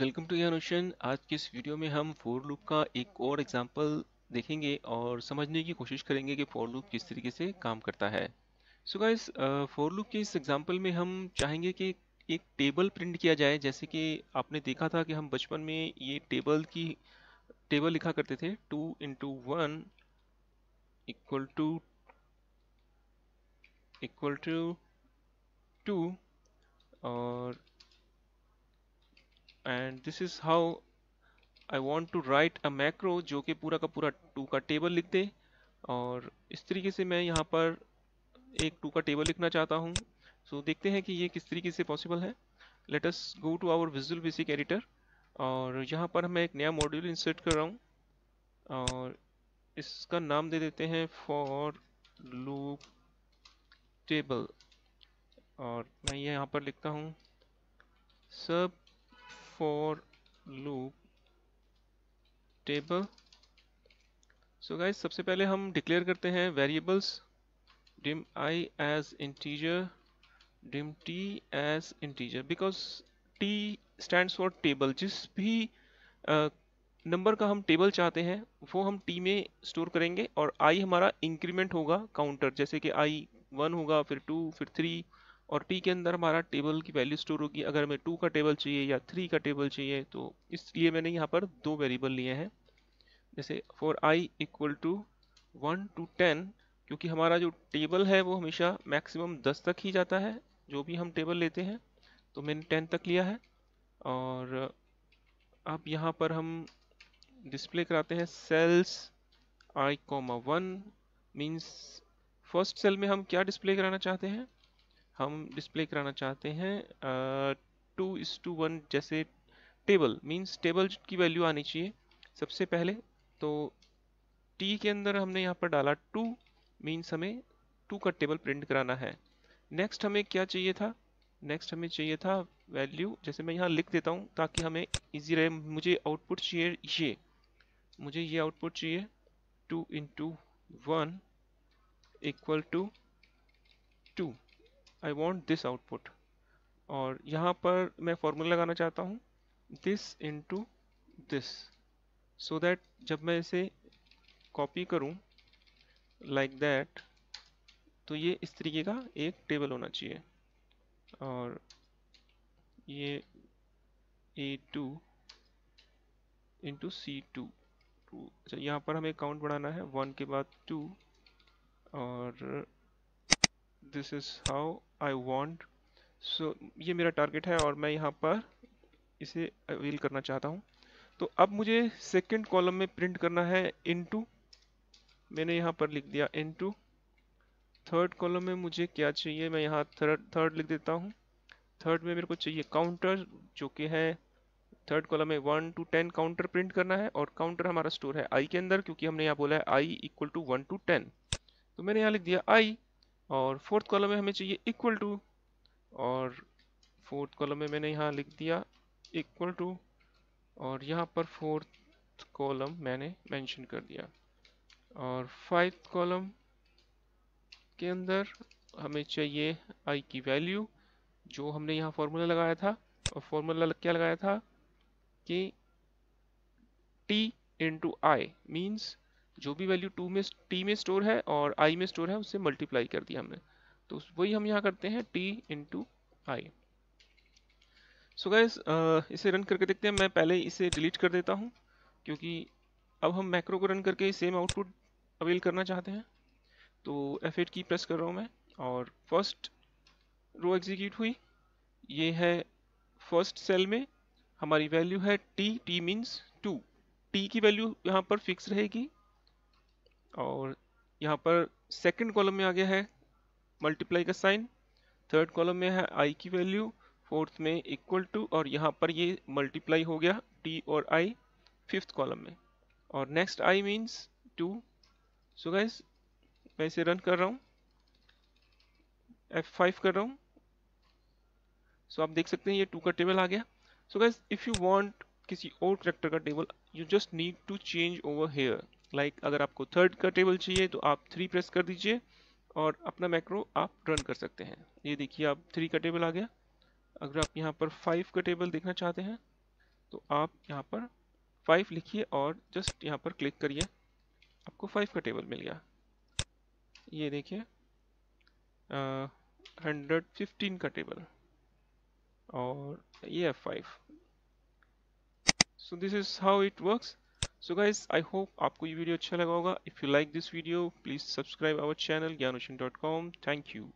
welcome to अनुशन आज के इस वीडियो में हम फोर लूप का एक और एग्जांपल देखेंगे और समझने की कोशिश करेंगे कि फोर लूप किस तरीके से काम करता है सो गाइस फोर लूप के इस एग्जांपल में हम चाहेंगे कि एक टेबल प्रिंट किया जाए जैसे कि आपने देखा था कि हम बचपन में ये टेबल की टेबल लिखा करते थे two into one equal to equal to two और and this is how I want to write a macro जो कि पूरा का पूरा टू का टेबल लिख दे और इस तरीके से मैं यहाँ पर एक टू का टेबल लिखना चाहता हूँ सो so, देखते हैं कि ये किस तरीके से पॉसिबल है let us go to our visual basic editor और यहाँ पर मैं एक नया मॉड्यूल इंसर्ट कर रहा हूँ और इसका नाम दे देते हैं फॉर लूप टेबल और मैं ये यहाँ पर लिखता हूँ सब for loop table so so guys सबसे पहले हम डिक्लेयर करते हैं variables dim i as integer dim t as integer because t stands for table जिस भी नंबर का हम टेबल चाहते हैं वो हम टी में स्टोर करेंगे और आई हमारा इंक्रीमेंट होगा काउंटर जैसे कि आई वन होगा फिर टू फिर थ्री और टी के अंदर हमारा टेबल की वैल्यू स्टोर होगी अगर हमें टू का टेबल चाहिए या थ्री का टेबल चाहिए तो इसलिए मैंने यहाँ पर दो वेरिएबल लिए हैं जैसे for I equal to one to ten क्योंकि हमारा जो टेबल है वो हमेशा मैक्सिमम दस तक ही जाता है जो भी हम टेबल लेते हैं तो मैंने टेन तक लिया है और अब यहाँ पर हम डिस्प्ले कराते हैं cells I comma one means first cell में हम क्या डिस्प्ले कराना चाहते हैं हम डिस्प्ले कराना चाहते हैं टू इस टू वन जैसे टेबल मींस टेबल की वैल्यू आनी चाहिए सबसे पहले तो टी के अंदर हमने यहाँ पर डाला टू मीन्स हमें टू का टेबल प्रिंट कराना है नेक्स्ट हमें क्या चाहिए था नेक्स्ट हमें चाहिए था वैल्यू जैसे मैं यहाँ लिख देता हूँ ताकि हमें इजी रहे मुझे आउटपुट चाहिए ये मुझे ये आउटपुट चाहिए two into one equal to two I want this output और यहाँ पर मैं फॉर्मूला लगाना चाहता हूँ this to this so that जब मैं इसे कॉपी करूँ लाइक दैट तो ये इस तरीके का एक टेबल होना चाहिए और ये A two into C two two अच्छा यहाँ पर हमें काउंट बढ़ाना है वन के बाद टू और this is how I want so ये मेरा टारगेट है और मैं यहाँ पर इसे अवेल करना चाहता हूँ तो अब मुझे सेकेंड कॉलम में प्रिंट करना है टू मैंने यहाँ पर लिख दिया टू थर्ड कॉलम में मुझे क्या चाहिए मैं यहाँ थर्ड थर्ड लिख देता हूँ थर्ड में मेरे को चाहिए काउंटर जो कि है थर्ड कॉलम में one to ten counter print करना है और काउंटर हमारा स्टोर है आई के अंदर क्योंकि हमने यहाँ बोला है I equal to one to ten तो मैंने यहाँ लिख दिया आई और फोर्थ कॉलम में हमें चाहिए इक्वल टू और फोर्थ कॉलम में मैंने यहाँ लिख दिया इक्वल टू और यहाँ पर फोर्थ कॉलम मैंने मेंशन कर दिया और फाइव कॉलम के अंदर हमें चाहिए आई की वैल्यू जो हमने यहाँ फार्मूला लगाया था और लग क्या लगाया था कि टी इंटू आई मीन्स जो भी वैल्यू टू में टी में स्टोर है और आई में स्टोर है उससे मल्टीप्लाई कर दिया हमने तो वही हम यहाँ करते हैं T into I so guys इसे रन करके देखते हैं मैं पहले इसे डिलीट कर देता हूँ क्योंकि अब हम मैक्रो को रन करके सेम आउटपुट अवेल करना चाहते हैं तो F8 की प्रेस कर रहा हूँ मैं और फर्स्ट रो एग्जीक्यूट हुई ये है फर्स्ट सेल में हमारी वैल्यू है T T means two T की वैल्यू यहाँ पर फिक्स रहेगी और यहाँ पर सेकंड कॉलम में आ गया है मल्टीप्लाई का साइन थर्ड कॉलम में है आई की वैल्यू फोर्थ में इक्वल टू और यहाँ पर ये मल्टीप्लाई हो गया टी और आई फिफ्थ कॉलम में और next I means two so guys मैं इसे रन कर रहा हूँ एफ फाइव कर रहा हूँ सो so, आप देख सकते हैं ये टू का टेबल आ गया so guys if you want किसी और करेक्टर का table you just need to change over here like like अगर आपको थर्ड का टेबल चाहिए तो आप थ्री प्रेस कर दीजिए और अपना मैक्रो आप रन कर सकते हैं ये देखिए आप थ्री का टेबल आ गया अगर आप यहाँ पर फाइव का टेबल देखना चाहते हैं तो आप यहाँ पर फाइव लिखिए और जस्ट यहाँ पर क्लिक करिए आपको फाइव का टेबल मिल गया ये देखिए हंड्रेड फिफ्टीन का टेबल और ये है five so this is how it works so guys I hope आपको ये वीडियो अच्छा लगा होगा if you like this video please subscribe our channel ज्ञानोशन डॉट कॉम थैंक यू